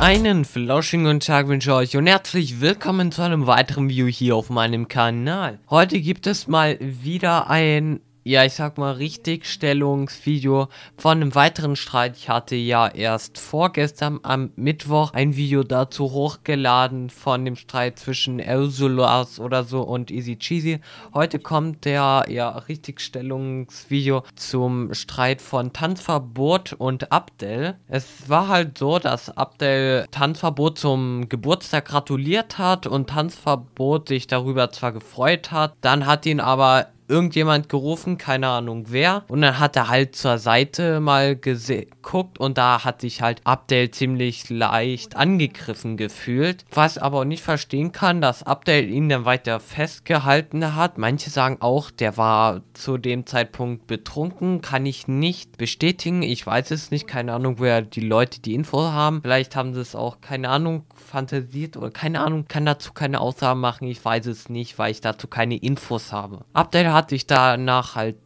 Einen flauschigen Tag wünsche ich euch und herzlich willkommen zu einem weiteren Video hier auf meinem Kanal. Heute gibt es mal wieder ein ja, ich sag mal, Richtigstellungsvideo von einem weiteren Streit. Ich hatte ja erst vorgestern am Mittwoch ein Video dazu hochgeladen von dem Streit zwischen Elsulas oder so und Easy Cheesy. Heute kommt der ja, Richtigstellungsvideo zum Streit von Tanzverbot und Abdel. Es war halt so, dass Abdel Tanzverbot zum Geburtstag gratuliert hat und Tanzverbot sich darüber zwar gefreut hat, dann hat ihn aber irgendjemand gerufen, keine Ahnung wer. Und dann hat er halt zur Seite mal geguckt und da hat sich halt Abdel ziemlich leicht angegriffen gefühlt. Was aber nicht verstehen kann, dass Abdel ihn dann weiter festgehalten hat. Manche sagen auch, der war zu dem Zeitpunkt betrunken. Kann ich nicht bestätigen. Ich weiß es nicht. Keine Ahnung, wer die Leute die Info haben. Vielleicht haben sie es auch, keine Ahnung, fantasiert oder keine Ahnung. Kann dazu keine Aussagen machen. Ich weiß es nicht, weil ich dazu keine Infos habe. Abdel hat hat sich danach halt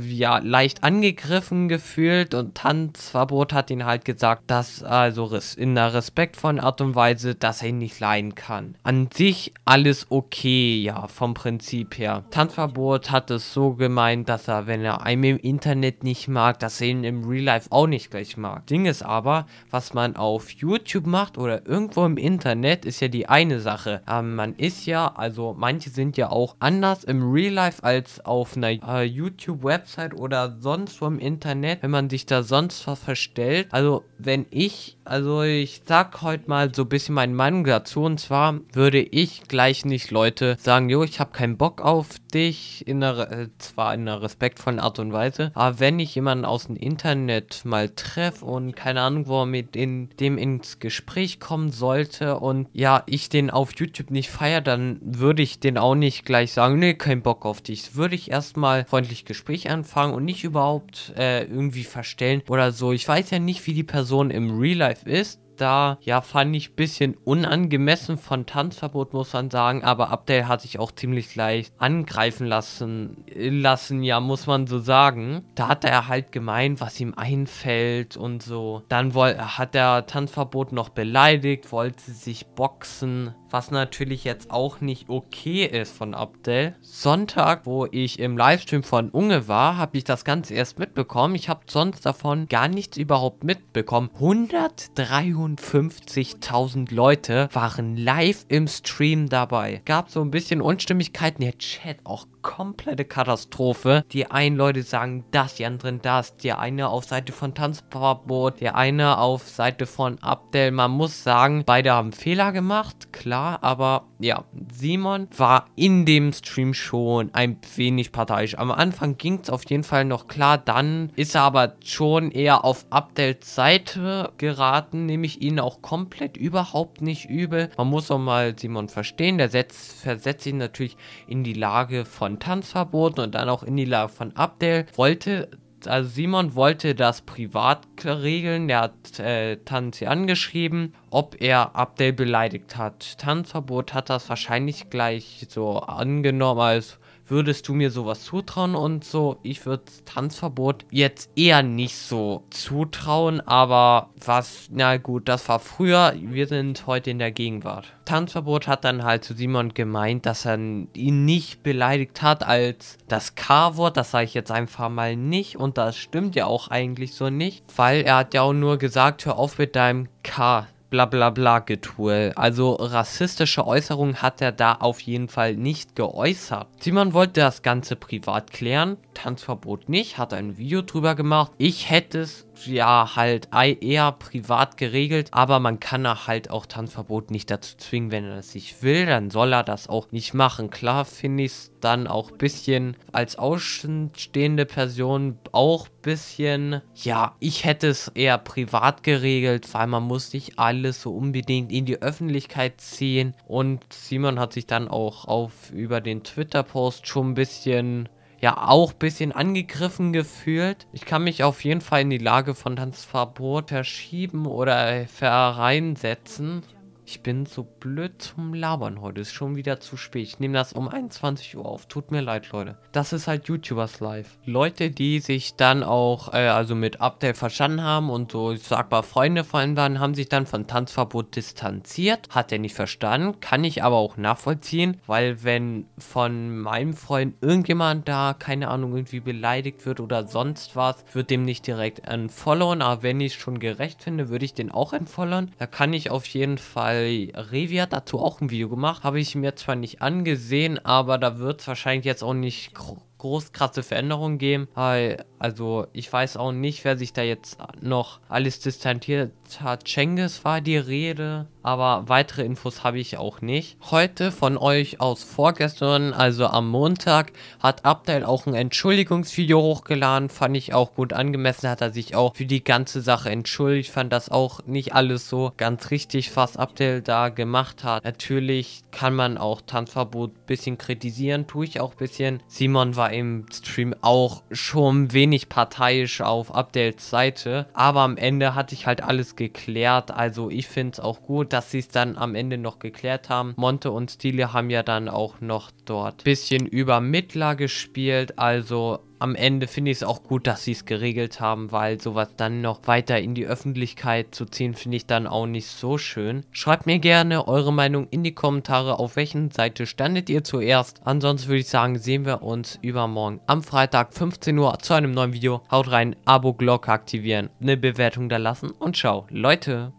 ja leicht angegriffen gefühlt und Tanzverbot hat ihn halt gesagt, dass also in der respektvollen Art und Weise, dass er ihn nicht leiden kann. An sich alles okay, ja, vom Prinzip her. Tanzverbot hat es so gemeint, dass er, wenn er einem im Internet nicht mag, dass er ihn im Real Life auch nicht gleich mag. Ding ist aber, was man auf YouTube macht oder irgendwo im Internet, ist ja die eine Sache. Aber ähm, man ist ja, also manche sind ja auch anders im Real Life als auf einer äh, YouTube-Website oder sonst wo im Internet, wenn man sich da sonst was verstellt. Also wenn ich also ich sag heute mal so ein bisschen meine Meinung dazu. Und zwar würde ich gleich nicht Leute sagen, jo, ich habe keinen Bock auf dich. In einer, äh, zwar in einer respektvollen Art und Weise. Aber wenn ich jemanden aus dem Internet mal treffe und keine Ahnung, wo er mit in, dem ins Gespräch kommen sollte und ja, ich den auf YouTube nicht feiere, dann würde ich den auch nicht gleich sagen, nee, kein Bock auf dich. Würde ich erstmal freundlich Gespräch anfangen und nicht überhaupt äh, irgendwie verstellen oder so. Ich weiß ja nicht, wie die Person im Real Life Live ist. Da ja fand ich ein bisschen unangemessen von Tanzverbot, muss man sagen. Aber Abdel hat sich auch ziemlich leicht angreifen lassen, lassen, ja, muss man so sagen. Da hat er halt gemeint, was ihm einfällt und so. Dann hat er Tanzverbot noch beleidigt, wollte sich boxen was natürlich jetzt auch nicht okay ist von Abdel. Sonntag, wo ich im Livestream von Unge war, habe ich das Ganze erst mitbekommen. Ich habe sonst davon gar nichts überhaupt mitbekommen. 153.000 Leute waren live im Stream dabei. Gab so ein bisschen Unstimmigkeiten. Der Chat auch komplette Katastrophe. Die einen Leute sagen das, die anderen das. Der eine auf Seite von Tanzverbot, der eine auf Seite von Abdel. Man muss sagen, beide haben Fehler gemacht, klar klar, aber ja, Simon war in dem Stream schon ein wenig parteiisch. Am Anfang ging es auf jeden Fall noch klar, dann ist er aber schon eher auf Updates Seite geraten, nehme ich ihn auch komplett überhaupt nicht übel. Man muss auch mal Simon verstehen, der setzt, versetzt ihn natürlich in die Lage von Tanzverboten und dann auch in die Lage von Abdel. Wollte also Simon wollte das privat regeln. Der hat äh, Tanzi angeschrieben, ob er Abdel beleidigt hat. Tanzverbot hat das wahrscheinlich gleich so angenommen als würdest du mir sowas zutrauen und so. Ich würde Tanzverbot jetzt eher nicht so zutrauen, aber was, na gut, das war früher, wir sind heute in der Gegenwart. Tanzverbot hat dann halt zu Simon gemeint, dass er ihn nicht beleidigt hat als das K-Wort, das sage ich jetzt einfach mal nicht und das stimmt ja auch eigentlich so nicht, weil er hat ja auch nur gesagt, hör auf mit deinem K. Blablabla-Getue. Also rassistische Äußerungen hat er da auf jeden Fall nicht geäußert. Simon wollte das Ganze privat klären, Tanzverbot nicht, hat ein Video drüber gemacht. Ich hätte es ja halt eher privat geregelt, aber man kann halt auch Tanzverbot nicht dazu zwingen, wenn er das nicht will, dann soll er das auch nicht machen. Klar finde ich es dann auch ein bisschen als außenstehende Person auch ein bisschen, ja, ich hätte es eher privat geregelt, weil man muss nicht alles so unbedingt in die Öffentlichkeit ziehen und Simon hat sich dann auch auf über den Twitter-Post schon ein bisschen ja auch ein bisschen angegriffen gefühlt. Ich kann mich auf jeden Fall in die Lage von Tanzverbot verschieben oder vereinsetzen. Ich bin so blöd zum Labern heute. Ist schon wieder zu spät. Ich nehme das um 21 Uhr auf. Tut mir leid, Leute. Das ist halt YouTubers Live. Leute, die sich dann auch, äh, also mit Update verstanden haben und so, ich sag mal, Freunde von waren, haben sich dann von Tanzverbot distanziert. Hat er nicht verstanden. Kann ich aber auch nachvollziehen, weil wenn von meinem Freund irgendjemand da, keine Ahnung, irgendwie beleidigt wird oder sonst was, wird dem nicht direkt entfollowen. Aber wenn ich es schon gerecht finde, würde ich den auch entfollowen. Da kann ich auf jeden Fall weil Revi hat dazu auch ein Video gemacht. Habe ich mir zwar nicht angesehen, aber da wird es wahrscheinlich jetzt auch nicht groß krasse Veränderungen geben. Also ich weiß auch nicht, wer sich da jetzt noch alles distanziert hat. Cengiz war die Rede, aber weitere Infos habe ich auch nicht. Heute von euch aus vorgestern, also am Montag, hat Abdel auch ein Entschuldigungsvideo hochgeladen. Fand ich auch gut angemessen, hat er sich auch für die ganze Sache entschuldigt. Fand das auch nicht alles so ganz richtig, was Abdel da gemacht hat. Natürlich kann man auch Tanzverbot ein bisschen kritisieren, tue ich auch ein bisschen. Simon war war im Stream auch schon wenig parteiisch auf Updates Seite. Aber am Ende hatte ich halt alles geklärt. Also ich finde es auch gut, dass sie es dann am Ende noch geklärt haben. Monte und Stile haben ja dann auch noch dort ein bisschen über Mittler gespielt. Also am Ende finde ich es auch gut, dass sie es geregelt haben, weil sowas dann noch weiter in die Öffentlichkeit zu ziehen, finde ich dann auch nicht so schön. Schreibt mir gerne eure Meinung in die Kommentare, auf welchen Seite standet ihr zuerst. Ansonsten würde ich sagen, sehen wir uns übermorgen am Freitag 15 Uhr zu einem neuen Video. Haut rein, Abo, Glocke aktivieren, eine Bewertung da lassen und ciao, Leute.